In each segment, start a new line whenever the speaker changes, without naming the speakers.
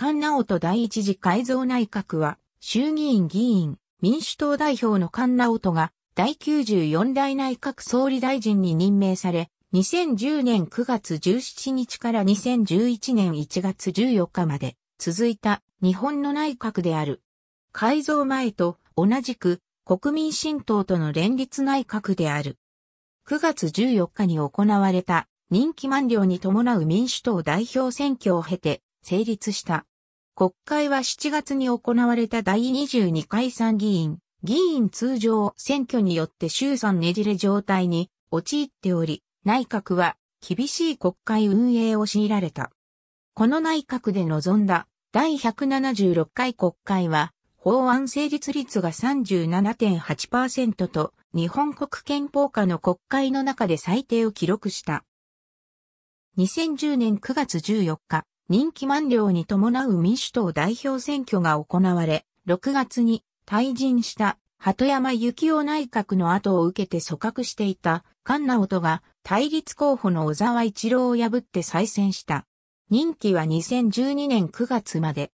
菅直人第一次改造内閣は、衆議院議員、民主党代表の菅直人が、第94代内閣総理大臣に任命され、2010年9月17日から2011年1月14日まで続いた日本の内閣である。改造前と同じく国民新党との連立内閣である。9月14日に行われた任期満了に伴う民主党代表選挙を経て成立した国会は7月に行われた第22回参議院、議員通常選挙によって衆参ねじれ状態に陥っており、内閣は厳しい国会運営を強いられた。この内閣で臨んだ第176回国会は、法案成立率が37.8%と、日本国憲法下の国会の中で最低を記録した。2010年9月14日、任期満了に伴う民主党代表選挙が行われ、6月に退陣した鳩山幸雄内閣の後を受けて組閣していた菅直人が対立候補の小沢一郎を破って再選した。任期は2012年9月まで。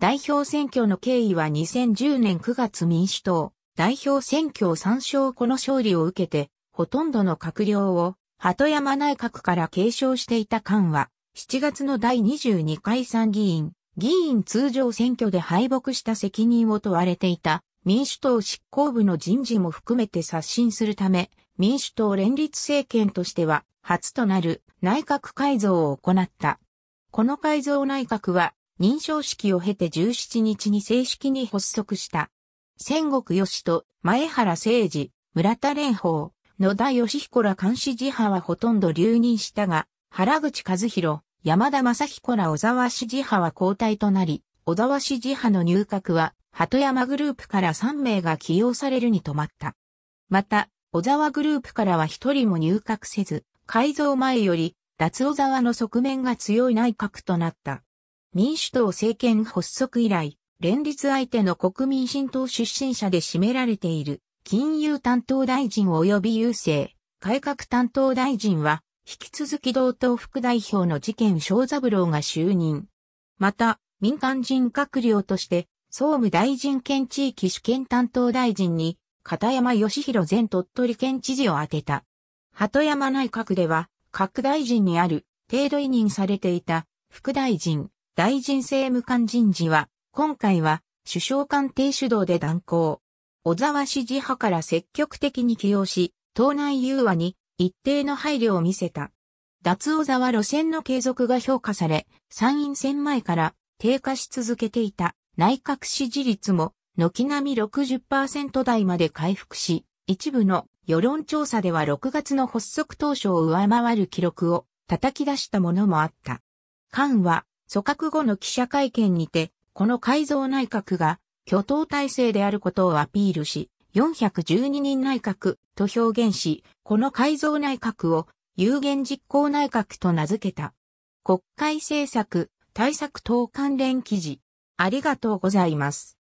代表選挙の経緯は2010年9月民主党代表選挙参照この勝利を受けて、ほとんどの閣僚を鳩山内閣から継承していた菅は、7月の第22回参議院、議員通常選挙で敗北した責任を問われていた民主党執行部の人事も含めて刷新するため、民主党連立政権としては初となる内閣改造を行った。この改造内閣は認証式を経て17日に正式に発足した。戦国義と前原誠二、村田蓮舫、野田義彦ら監視自派はほとんど留任したが、原口和弘、山田正彦ら小沢氏持派は交代となり、小沢氏持派の入閣は、鳩山グループから3名が起用されるに止まった。また、小沢グループからは1人も入閣せず、改造前より、脱小沢の側面が強い内閣となった。民主党政権発足以来、連立相手の国民新党出身者で占められている、金融担当大臣及び郵政、改革担当大臣は、引き続き同党副代表の事件小三郎が就任。また、民間人閣僚として、総務大臣兼地域主権担当大臣に、片山義弘前鳥取県知事を当てた。鳩山内閣では、各大臣にある、程度委任されていた、副大臣、大臣政務官人事は、今回は、首相官邸主導で断行。小沢支持派から積極的に起用し、党内融和に一定の配慮を見せた。脱尾沢路線の継続が評価され、参院選前から低下し続けていた内閣支持率も軒並み60%台まで回復し、一部の世論調査では6月の発足当初を上回る記録を叩き出したものもあった。菅は組閣後の記者会見にて、この改造内閣が挙党体制であることをアピールし、412人内閣と表現し、この改造内閣を有限実行内閣と名付けた。国会政策対策等関連記事。ありがとうございます。